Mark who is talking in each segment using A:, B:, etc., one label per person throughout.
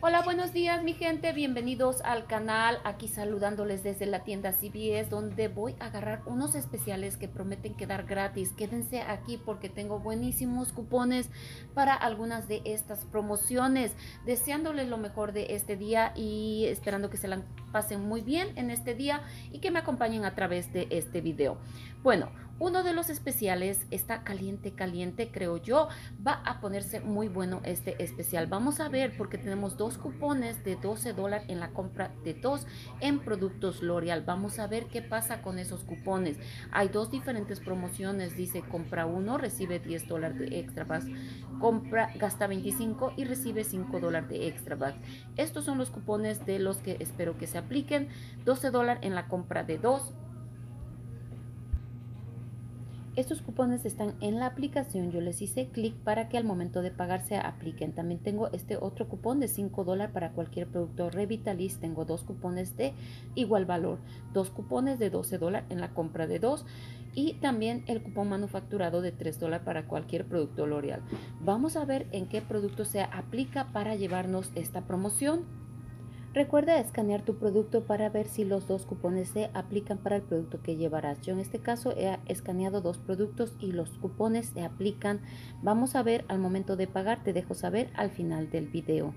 A: Hola, buenos días mi gente, bienvenidos al canal, aquí saludándoles desde la tienda CBS donde voy a agarrar unos especiales que prometen quedar gratis. Quédense aquí porque tengo buenísimos cupones para algunas de estas promociones, deseándoles lo mejor de este día y esperando que se la pasen muy bien en este día y que me acompañen a través de este video. Bueno, uno de los especiales está caliente, caliente, creo yo. Va a ponerse muy bueno este especial. Vamos a ver porque tenemos dos cupones de 12 dólares en la compra de dos en productos L'Oreal. Vamos a ver qué pasa con esos cupones. Hay dos diferentes promociones. Dice compra uno, recibe 10 dólares de extra bucks. Compra, gasta 25 y recibe 5 dólares de extra bucks. Estos son los cupones de los que espero que se apliquen. 12 dólares en la compra de dos estos cupones están en la aplicación, yo les hice clic para que al momento de pagar se apliquen. También tengo este otro cupón de 5 para cualquier producto Revitalis. Tengo dos cupones de igual valor, dos cupones de 12 dólares en la compra de dos y también el cupón manufacturado de 3 dólares para cualquier producto L'Oreal. Vamos a ver en qué producto se aplica para llevarnos esta promoción. Recuerda escanear tu producto para ver si los dos cupones se aplican para el producto que llevarás. Yo en este caso he escaneado dos productos y los cupones se aplican. Vamos a ver al momento de pagar, te dejo saber al final del video.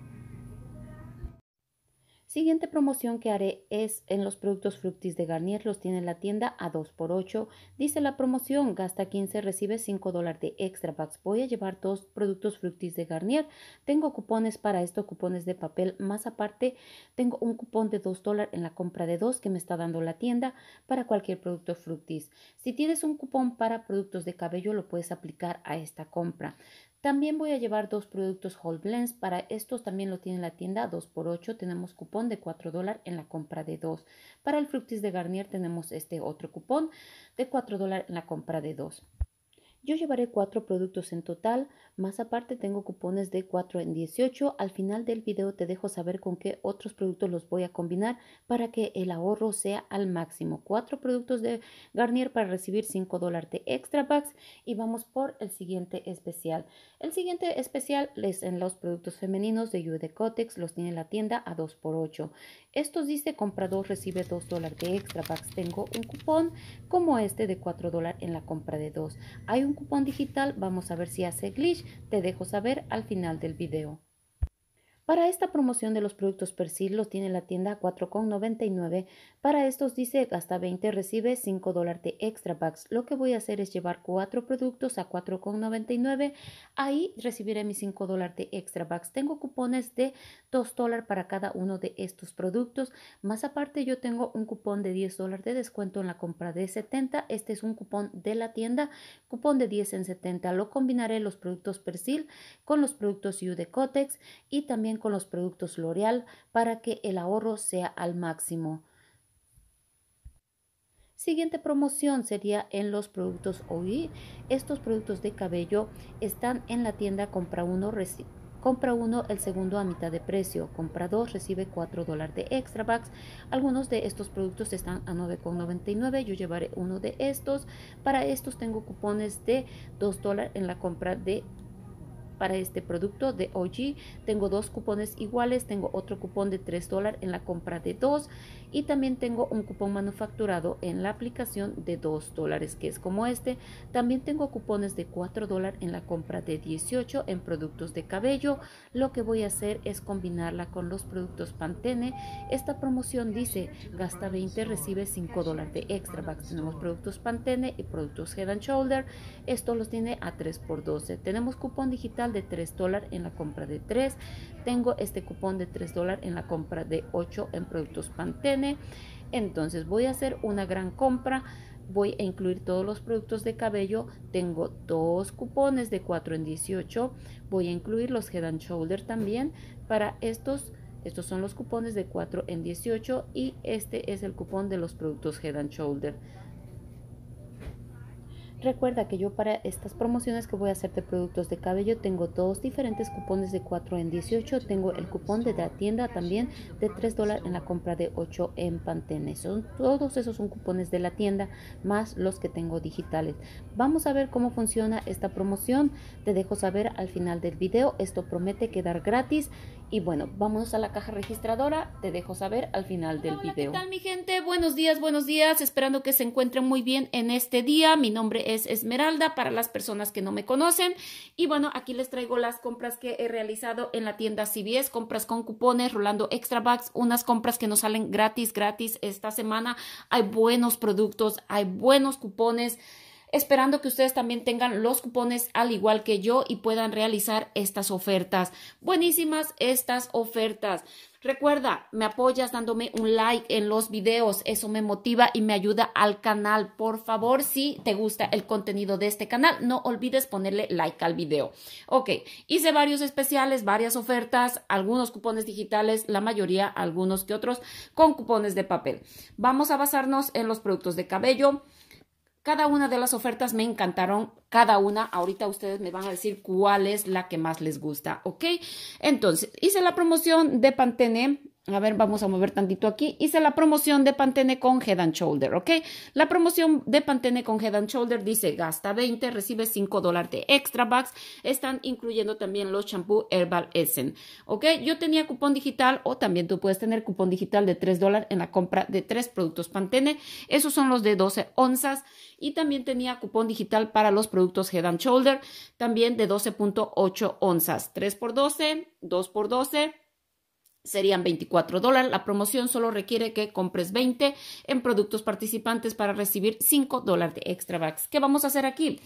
A: Siguiente promoción que haré es en los productos Fructis de Garnier, los tiene la tienda a 2x8. Dice la promoción, gasta 15, recibe 5 dólares de extra bucks, Voy a llevar dos productos Fructis de Garnier. Tengo cupones para estos cupones de papel. Más aparte, tengo un cupón de 2 dólares en la compra de dos que me está dando la tienda para cualquier producto Fructis. Si tienes un cupón para productos de cabello, lo puedes aplicar a esta compra. También voy a llevar dos productos Whole Blends. Para estos también lo tiene la tienda 2x8. Tenemos cupón de 4 dólares en la compra de 2. Para el Fructis de Garnier tenemos este otro cupón de 4 dólares en la compra de 2. Yo llevaré cuatro productos en total, más aparte tengo cupones de 4 en 18. Al final del video te dejo saber con qué otros productos los voy a combinar para que el ahorro sea al máximo. Cuatro productos de Garnier para recibir 5 dólares de extra packs y vamos por el siguiente especial. El siguiente especial es en los productos femeninos de de Cotex, los tiene la tienda a 2 por 8 Estos dice compra 2 recibe 2 dólares de extra bucks. Tengo un cupón como este de 4 dólares en la compra de 2. Hay cupón digital, vamos a ver si hace glitch, te dejo saber al final del video. Para esta promoción de los productos Persil los tiene la tienda a 4,99. Para estos dice gasta 20, recibe 5 dólares de extra bucks. Lo que voy a hacer es llevar 4 productos a 4,99. Ahí recibiré mis 5 dólares de extra bucks. Tengo cupones de 2 dólares para cada uno de estos productos. Más aparte yo tengo un cupón de 10 dólares de descuento en la compra de 70. Este es un cupón de la tienda. Cupón de 10 en 70. Lo combinaré los productos Persil con los productos U de Cotex y también con los productos L'Oreal para que el ahorro sea al máximo. Siguiente promoción sería en los productos OI. Estos productos de cabello están en la tienda Compra Uno, Compra uno, el segundo a mitad de precio. Compra dos, recibe 4 dólares de extra bucks. Algunos de estos productos están a 9,99. Yo llevaré uno de estos. Para estos tengo cupones de 2 dólares en la compra de para este producto de OG. Tengo dos cupones iguales, tengo otro cupón de 3 dólares en la compra de 2 y también tengo un cupón manufacturado en la aplicación de 2 dólares que es como este. También tengo cupones de 4 dólares en la compra de 18 en productos de cabello. Lo que voy a hacer es combinarla con los productos Pantene. Esta promoción dice gasta 20, recibe 5 dólares de extra. Tenemos productos Pantene y productos Head and Shoulder. Esto los tiene a 3 por 12. Tenemos cupón digital de 3 dólares en la compra de 3. Tengo este cupón de 3 dólares en la compra de 8 en productos Pantene. Entonces voy a hacer una gran compra. Voy a incluir todos los productos de cabello. Tengo dos cupones de 4 en 18. Voy a incluir los Head and Shoulder también. Para estos estos son los cupones de 4 en 18 y este es el cupón de los productos Head and Shoulder. Recuerda que yo para estas promociones que voy a hacer de productos de cabello tengo dos diferentes cupones de 4 en 18. Tengo el cupón de la tienda también de 3 dólares en la compra de 8 en Pantene. Son, todos esos son cupones de la tienda más los que tengo digitales. Vamos a ver cómo funciona esta promoción. Te dejo saber al final del video. Esto promete quedar gratis y bueno, vamos a la caja registradora, te dejo saber al final del video. ¿Qué tal mi gente? Buenos días, buenos días, esperando que se encuentren muy bien en este día. Mi nombre es Esmeralda, para las personas que no me conocen. Y bueno, aquí les traigo las compras que he realizado en la tienda CBS, compras con cupones, rolando extra bags, unas compras que nos salen gratis, gratis esta semana. Hay buenos productos, hay buenos cupones esperando que ustedes también tengan los cupones al igual que yo y puedan realizar estas ofertas. Buenísimas estas ofertas. Recuerda, me apoyas dándome un like en los videos, eso me motiva y me ayuda al canal. Por favor, si te gusta el contenido de este canal, no olvides ponerle like al video. Ok, hice varios especiales, varias ofertas, algunos cupones digitales, la mayoría, algunos que otros, con cupones de papel. Vamos a basarnos en los productos de cabello, cada una de las ofertas me encantaron, cada una. Ahorita ustedes me van a decir cuál es la que más les gusta, ¿ok? Entonces, hice la promoción de Pantene a ver, vamos a mover tantito aquí. Hice la promoción de Pantene con Head and Shoulder, ¿ok? La promoción de Pantene con Head and Shoulder dice gasta 20, recibe 5 dólares de extra bucks. Están incluyendo también los shampoo Herbal Essence, ¿ok? Yo tenía cupón digital o también tú puedes tener cupón digital de 3 dólares en la compra de 3 productos Pantene. Esos son los de 12 onzas. Y también tenía cupón digital para los productos Head and Shoulder, también de 12.8 onzas. 3 por 12, 2 por 12 serían 24 dólares. La promoción solo requiere que compres 20 en productos participantes para recibir 5 dólares de extra bucks. ¿Qué vamos a hacer aquí?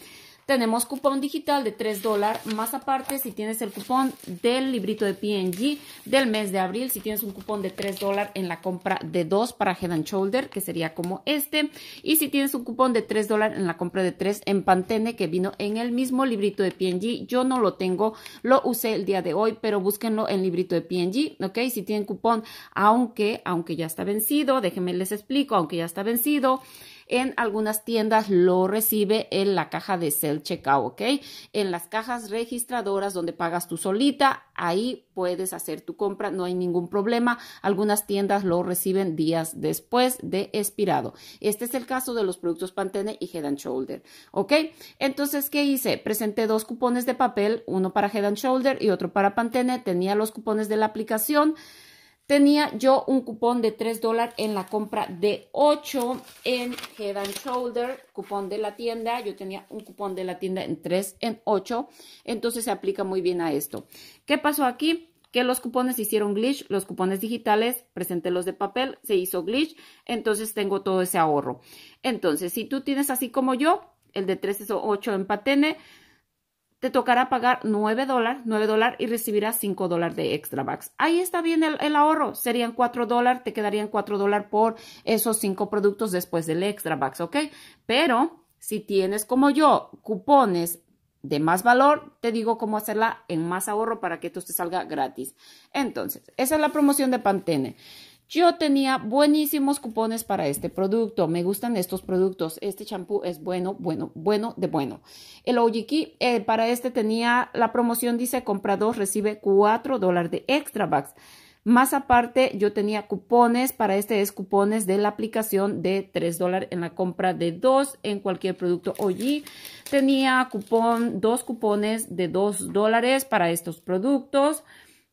A: Tenemos cupón digital de 3 dólares, más aparte si tienes el cupón del librito de PNG del mes de abril, si tienes un cupón de 3 dólares en la compra de 2 para Head and Shoulder, que sería como este, y si tienes un cupón de 3 dólares en la compra de 3 en Pantene, que vino en el mismo librito de PNG yo no lo tengo, lo usé el día de hoy, pero búsquenlo en librito de PNG ok, si tienen cupón, aunque, aunque ya está vencido, déjenme les explico, aunque ya está vencido, en algunas tiendas lo recibe en la caja de self checkout, ¿ok? En las cajas registradoras donde pagas tú solita, ahí puedes hacer tu compra, no hay ningún problema. Algunas tiendas lo reciben días después de expirado. Este es el caso de los productos Pantene y Head and Shoulder, ¿ok? Entonces, ¿qué hice? Presenté dos cupones de papel, uno para Head and Shoulder y otro para Pantene. Tenía los cupones de la aplicación tenía yo un cupón de 3 dólares en la compra de 8 en Head and Shoulder, cupón de la tienda. Yo tenía un cupón de la tienda en 3, en 8. Entonces se aplica muy bien a esto. ¿Qué pasó aquí? Que los cupones hicieron glitch, los cupones digitales, presenté los de papel, se hizo glitch, entonces tengo todo ese ahorro. Entonces, si tú tienes así como yo, el de 3 es 8 en patene, te tocará pagar 9 dólares, 9 dólares y recibirás 5 dólares de extra bucks. Ahí está bien el, ahorro, serían 4 dólares, te quedarían 4 dólares por esos 5 productos después del extra bucks, ¿ok? Pero si tienes como yo cupones de más valor, te digo cómo hacerla en más ahorro para que esto te salga gratis. Entonces, esa es la promoción de Pantene. Yo tenía buenísimos cupones para este producto. Me gustan estos productos. Este champú es bueno, bueno, bueno, de bueno. El Ojiki eh, para este tenía la promoción, dice, compra dos, recibe 4 dólares de extra bucks. Más aparte, yo tenía cupones. Para este es cupones de la aplicación de 3 dólares en la compra de dos en cualquier producto OG. Tenía cupón, dos cupones de 2 dólares para estos productos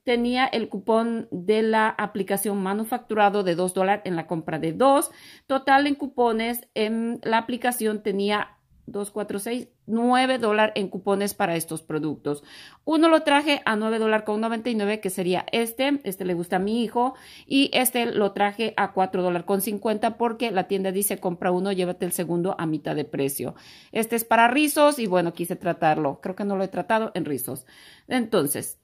A: tenía el cupón de la aplicación manufacturado de 2 dólares en la compra de 2. Total en cupones en la aplicación tenía 2, 4, 6, 9 dólares en cupones para estos productos. Uno lo traje a 9 dólares con 99, que sería este. Este le gusta a mi hijo. Y este lo traje a $4.50. dólares con 50 porque la tienda dice compra uno, llévate el segundo a mitad de precio. Este es para rizos y bueno, quise tratarlo. Creo que no lo he tratado en rizos. Entonces,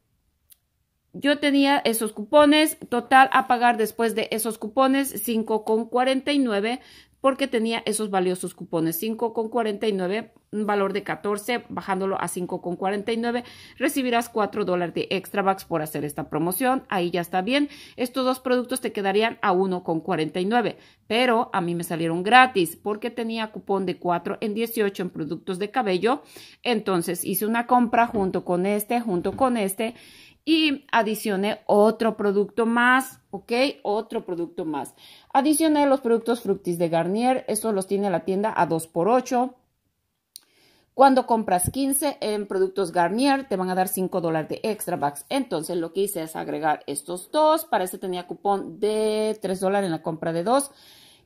A: yo tenía esos cupones, total a pagar después de esos cupones 5,49 porque tenía esos valiosos cupones 5,49, un valor de 14, bajándolo a 5,49, recibirás 4 dólares de extra bucks por hacer esta promoción, ahí ya está bien, estos dos productos te quedarían a 1,49, pero a mí me salieron gratis porque tenía cupón de 4 en 18 en productos de cabello, entonces hice una compra junto con este, junto con este, y adicioné otro producto más, ¿ok? Otro producto más. Adicioné los productos Fructis de Garnier, estos los tiene la tienda a 2x8. Cuando compras 15 en productos Garnier, te van a dar 5 dólares de extra bucks. Entonces, lo que hice es agregar estos dos. Para este tenía cupón de 3 dólares en la compra de dos.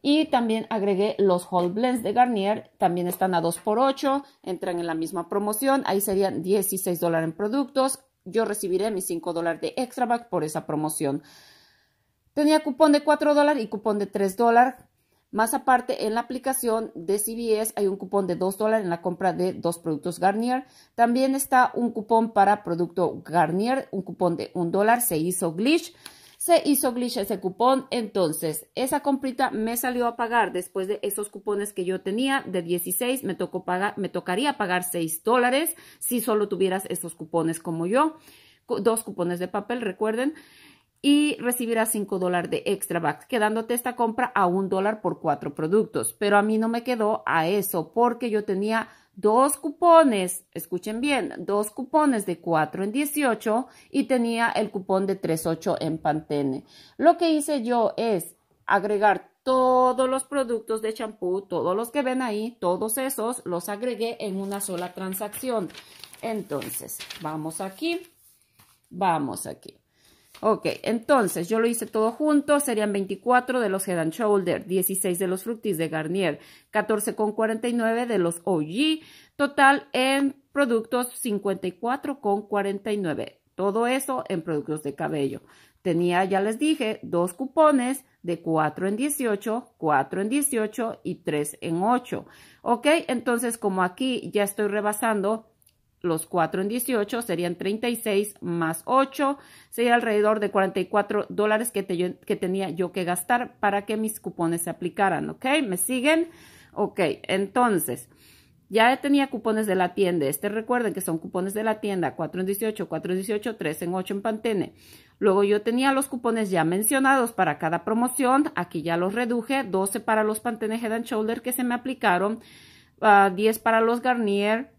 A: Y también agregué los Whole Blends de Garnier, también están a 2x8, entran en la misma promoción, ahí serían 16 dólares en productos yo recibiré mis 5 dólares de extra back por esa promoción. Tenía cupón de 4 dólares y cupón de 3 dólares. Más aparte, en la aplicación de CBS hay un cupón de 2 dólares en la compra de dos productos Garnier. También está un cupón para producto Garnier, un cupón de 1 dólar. Se hizo glitch se hizo glitch ese cupón, entonces esa comprita me salió a pagar después de esos cupones que yo tenía de 16, me, tocó pagar, me tocaría pagar 6 dólares si solo tuvieras esos cupones como yo, dos cupones de papel, recuerden, y recibirás 5 dólares de extra bucks. quedándote esta compra a un dólar por cuatro productos. Pero a mí no me quedó a eso porque yo tenía dos cupones, escuchen bien, dos cupones de 4 en 18 y tenía el cupón de 38 en Pantene. Lo que hice yo es agregar todos los productos de champú, todos los que ven ahí, todos esos los agregué en una sola transacción. Entonces, vamos aquí, vamos aquí. Ok, entonces yo lo hice todo junto, serían 24 de los Head and Shoulder, 16 de los Fructis de Garnier, 14,49 de los OG, total en productos 54,49. Todo eso en productos de cabello. Tenía, ya les dije, dos cupones de 4 en 18, 4 en 18 y 3 en 8. Ok, entonces como aquí ya estoy rebasando los 4 en 18 serían 36 más 8, sería alrededor de 44 dólares que, que tenía yo que gastar para que mis cupones se aplicaran, ¿ok? ¿Me siguen? Ok, entonces, ya tenía cupones de la tienda. Este recuerden que son cupones de la tienda, 4 en 18, 4 en 18, 3 en 8 en Pantene. Luego yo tenía los cupones ya mencionados para cada promoción, aquí ya los reduje, 12 para los Pantene Head and Shoulder que se me aplicaron, ah, Diez 10 para los Garnier,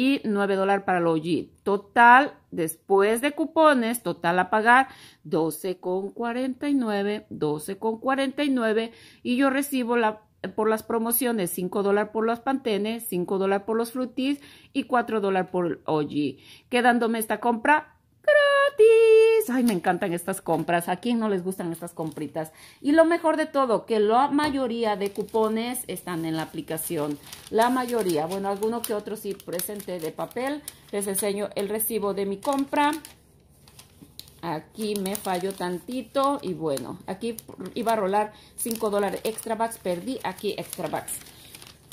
A: y 9 dólares para el OG. Total, después de cupones, total a pagar 12,49, 12,49 y yo recibo la, por las promociones 5 dólares por los pantenes, 5 dólares por los frutis y 4 dólares por el OG. Quedándome esta compra Ay, me encantan estas compras. ¿A quién no les gustan estas compritas? Y lo mejor de todo, que la mayoría de cupones están en la aplicación. La mayoría. Bueno, alguno que otro sí presente de papel. Les enseño el recibo de mi compra. Aquí me falló tantito y bueno, aquí iba a rolar 5 dólares extra bucks, perdí aquí extra bucks.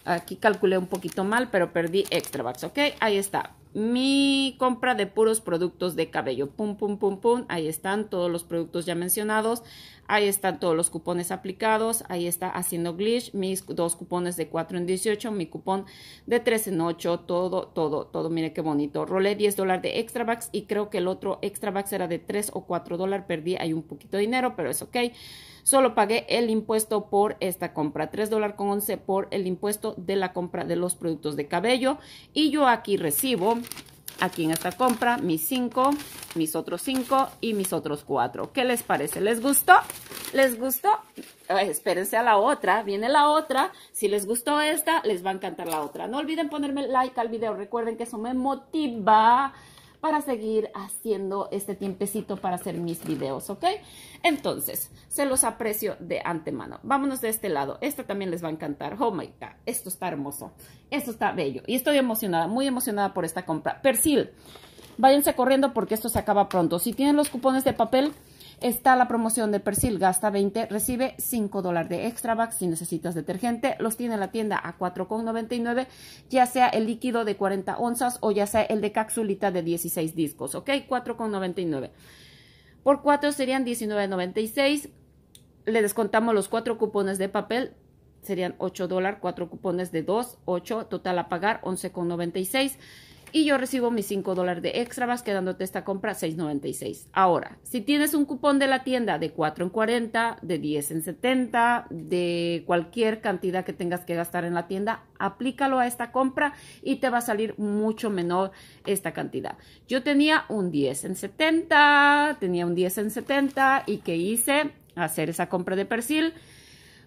A: Aquí calculé un poquito mal, pero perdí extra bucks, ¿ok? Ahí está mi compra de puros productos de cabello. Pum, pum, pum, pum. Ahí están todos los productos ya mencionados. Ahí están todos los cupones aplicados. Ahí está haciendo glitch. Mis dos cupones de 4 en 18. Mi cupón de 3 en 8. Todo, todo, todo. Mire qué bonito. Rolé 10 dólares de extra bucks y creo que el otro extra bucks era de 3 o 4 dólares. Perdí ahí un poquito de dinero, pero es ok. Solo pagué el impuesto por esta compra. 3 dólares con 11 por el impuesto de la compra de los productos de cabello. Y yo aquí recibo aquí en esta compra mis cinco, mis otros cinco y mis otros cuatro. ¿Qué les parece? ¿Les gustó? ¿Les gustó? espérense a la otra, viene la otra. Si les gustó esta, les va a encantar la otra. No olviden ponerme like al video. Recuerden que eso me motiva para seguir haciendo este tiempecito para hacer mis videos, ¿ok? Entonces, se los aprecio de antemano. Vámonos de este lado. Esto también les va a encantar. Oh my God, esto está hermoso. Esto está bello. Y estoy emocionada, muy emocionada por esta compra. Persil váyanse corriendo porque esto se acaba pronto. Si tienen los cupones de papel, está la promoción de Persil, gasta 20, recibe 5 dólares de extra back si necesitas detergente. Los tiene la tienda a 4,99, ya sea el líquido de 40 onzas o ya sea el de capsulita de 16 discos, ¿ok? 4,99. Por 4 serían 19,96. Le descontamos los 4 cupones de papel, serían 8 dólares, 4 cupones de 2, 8, total a pagar 11,96 y yo recibo mis 5 dólares de extra, vas quedándote esta compra 6.96. Ahora, si tienes un cupón de la tienda de 4 en 40, de 10 en 70, de cualquier cantidad que tengas que gastar en la tienda, aplícalo a esta compra y te va a salir mucho menor esta cantidad. Yo tenía un 10 en 70, tenía un 10 en 70 y que hice hacer esa compra de perfil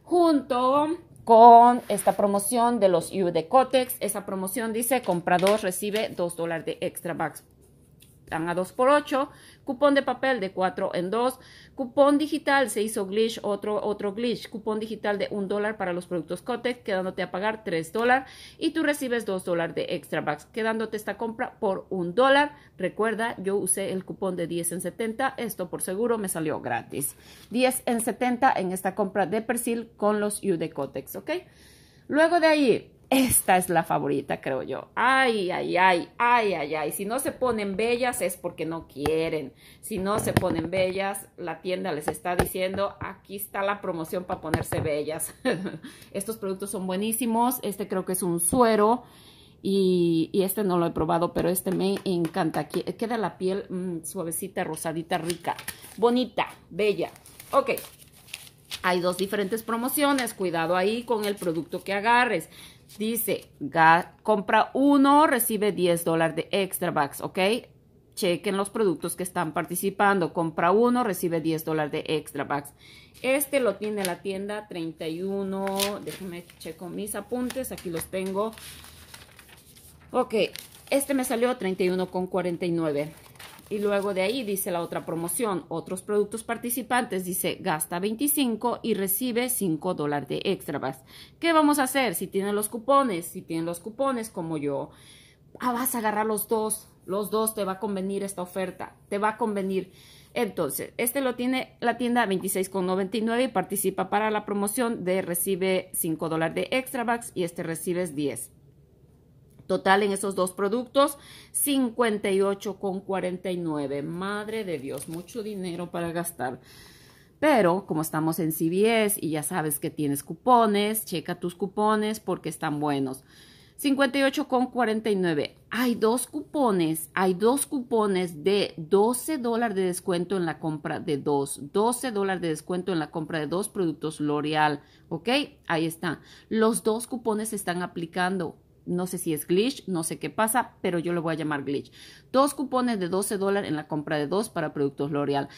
A: junto con esta promoción de los U Esa promoción dice comprador recibe 2 dólares de extra bucks están a 2 por 8 cupón de papel de 4 en 2, cupón digital se hizo glitch, otro, otro glitch, cupón digital de 1 dólar para los productos Cotex, quedándote a pagar 3 dólares y tú recibes 2 dólares de extra bucks, quedándote esta compra por 1 dólar. Recuerda, yo usé el cupón de 10 en 70, esto por seguro me salió gratis. 10 en 70 en esta compra de Persil con los UD de Cotex, ¿ok? Luego de ahí, esta es la favorita, creo yo. Ay, ay, ay, ay, ay, ay. Si no se ponen bellas es porque no quieren. Si no se ponen bellas, la tienda les está diciendo, aquí está la promoción para ponerse bellas. Estos productos son buenísimos. Este creo que es un suero. Y, este no lo he probado, pero este me encanta. Queda la piel mm, suavecita, rosadita, rica, bonita, bella. Ok, hay dos diferentes promociones, cuidado ahí con el producto que agarres. Dice, compra uno, recibe 10 dólares de extra bucks, ¿ok? Chequen los productos que están participando. Compra uno, recibe 10 dólares de extra bucks. Este lo tiene la tienda 31. Déjenme checo mis apuntes, aquí los tengo. Ok, este me salió 31,49. Y luego de ahí dice la otra promoción, otros productos participantes, dice gasta 25 y recibe 5 dólares de extra bucks. ¿Qué vamos a hacer? Si tienen los cupones, si tienen los cupones como yo, ah, vas a agarrar los dos, los dos te va a convenir esta oferta, te va a convenir. Entonces, este lo tiene la tienda 26,99 y participa para la promoción de recibe 5 dólares de extra bucks y este recibes 10. Total en esos dos productos, 58,49. Madre de Dios, mucho dinero para gastar. Pero como estamos en CBS y ya sabes que tienes cupones, checa tus cupones porque están buenos. 58,49. Hay dos cupones, hay dos cupones de 12 dólares de descuento en la compra de dos, 12 dólares de descuento en la compra de dos productos L'Oreal, ¿ok? Ahí están. Los dos cupones se están aplicando no sé si es glitch, no sé qué pasa, pero yo lo voy a llamar glitch. Dos cupones de 12 dólares en la compra de dos para productos L'Oreal.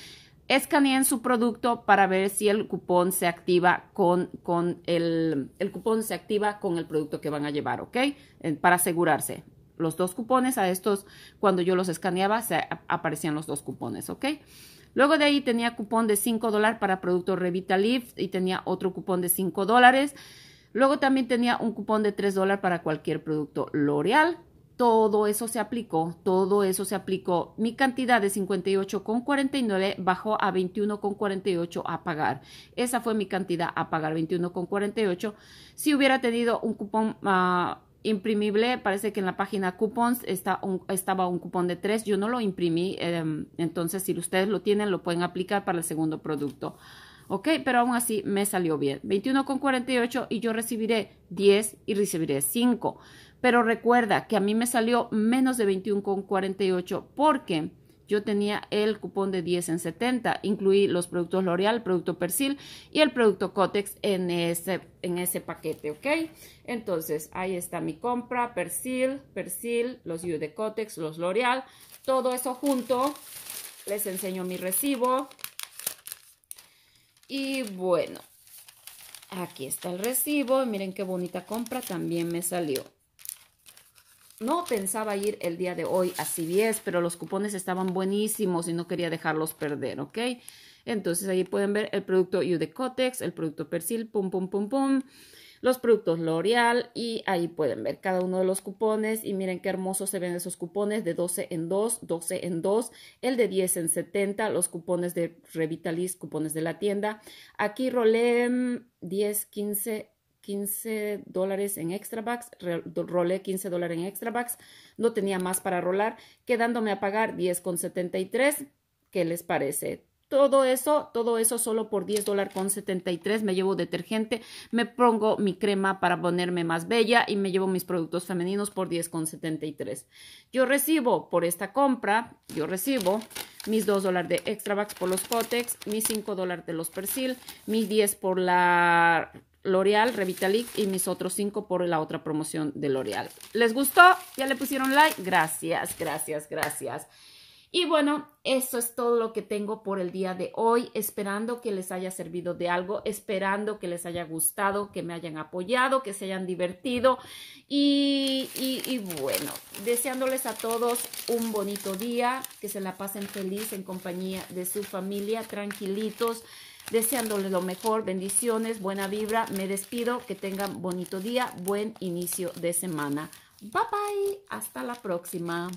A: Escaneen su producto para ver si el cupón se activa con, con el, cupón se activa con el producto que van a llevar, ¿ok? Eh, para asegurarse. Los dos cupones a estos, cuando yo los escaneaba, aparecían los dos cupones, ¿ok? Luego de ahí tenía cupón de 5 para producto Revitalift y tenía otro cupón de 5 dólares. Luego también tenía un cupón de 3 para cualquier producto L'Oreal. Todo eso se aplicó, todo eso se aplicó. Mi cantidad de 58,49 bajó a 21,48 a pagar. Esa fue mi cantidad a pagar, 21,48. Si hubiera tenido un cupón... Ah, imprimible, parece que en la página coupons estaba un cupón de 3, yo no lo imprimí, em, entonces si ustedes lo tienen lo pueden aplicar para el segundo producto. ¿ok? Pero aún así me salió bien. 21,48 y yo recibiré 10 y recibiré 5. Pero recuerda que a mí me salió menos de 21,48 porque yo tenía el cupón de 10 en 70. Incluí los productos L'Oreal, producto Persil y el producto Cotex en ese, en ese paquete, ¿ok? Entonces, ahí está mi compra, Persil, Persil, los de Cotex, los L'Oreal, todo eso junto. Les enseño mi recibo, y bueno, aquí está el recibo. Miren qué bonita compra también me salió. No pensaba ir el día de hoy a CVS, pero los cupones estaban buenísimos y no quería dejarlos perder, ¿ok? Entonces ahí pueden ver el producto Udecotex, el producto Persil, pum, pum, pum, pum los productos L'Oreal y ahí pueden ver cada uno de los cupones y miren qué hermosos se ven esos cupones de 12 en 2, 12 en 2, el de 10 en 70, los cupones de Revitalis, cupones de la tienda. Aquí rolé 10, 15, 15 dólares en extra bucks, rolé 15 dólares en extra bucks, no tenía más para rolar, quedándome a pagar 10,73. ¿Qué les parece? Todo eso, todo eso solo por 10 con 73. Me llevo detergente, me pongo mi crema para ponerme más bella y me llevo mis productos femeninos por $10.73. con Yo recibo por esta compra, yo recibo mis 2 dólares de extra bucks por los Potex, mis 5 de los Persil, mis 10 por la L'Oreal, Revitalic y mis otros 5 por la otra promoción de L'Oreal. ¿Les gustó? ¿Ya le pusieron like? Gracias, gracias, gracias. Y bueno, eso es todo lo que tengo por el día de hoy, esperando que les haya servido de algo, esperando que les haya gustado, que me hayan apoyado, que se hayan divertido y, y, bueno, deseándoles a todos un bonito día, que se la pasen feliz en compañía de su familia, tranquilitos, deseándoles lo mejor, bendiciones, buena vibra, me despido, que tengan bonito día, buen inicio de semana. Bye bye, hasta la próxima.